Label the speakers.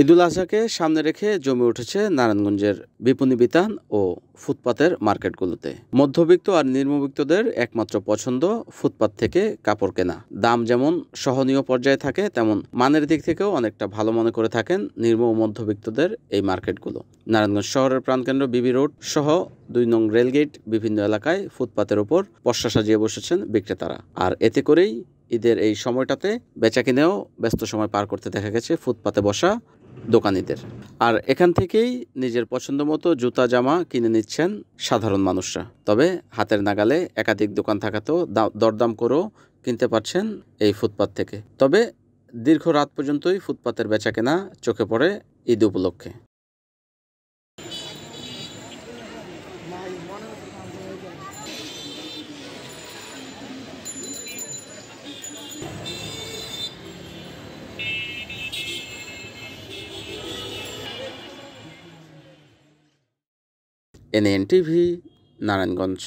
Speaker 1: ঈদুল আজহাকে সামনে রেখে জমে উঠেছে নারায়ণগঞ্জের বিপণী বিতান ও ফুটপাতের মার্কেটগুলোতে মধ্যবিত্ত আর নিম্নবিত্তদের একমাত্র পছন্দ ফুটপাত থেকে কাপড় কেনা দাম যেমন সহনীয় পর্যায়ে থাকে তেমন মানের দিক থেকেও অনেকটা ভালো মনে করে থাকেন নির্ম ও মধ্যবিত্তদের এই মার্কেটগুলো নারায়ণগঞ্জ শহরের প্রাণকেন্দ্র বিবি রোড সহ দুই নং রেলগেট বিভিন্ন এলাকায় ফুটপাতের ওপর পশ্চা সাজিয়ে বসেছেন বিক্রেতারা আর এতে করেই ঈদের এই সময়টাতে বেচা কিনেও ব্যস্ত সময় পার করতে দেখা গেছে ফুটপাতে বসা দোকানিদের আর এখান থেকেই নিজের পছন্দ মতো জুতা জামা কিনে নিচ্ছেন সাধারণ মানুষরা তবে হাতের নাগালে একাধিক দোকান থাকাতেও দরদাম করেও কিনতে পারছেন এই ফুটপাত থেকে তবে দীর্ঘ রাত পর্যন্তই ফুটপাতের বেচা কেনা চোখে পড়ে ঈদ উপলক্ষে
Speaker 2: টিভি নারায়ণগঞ্জ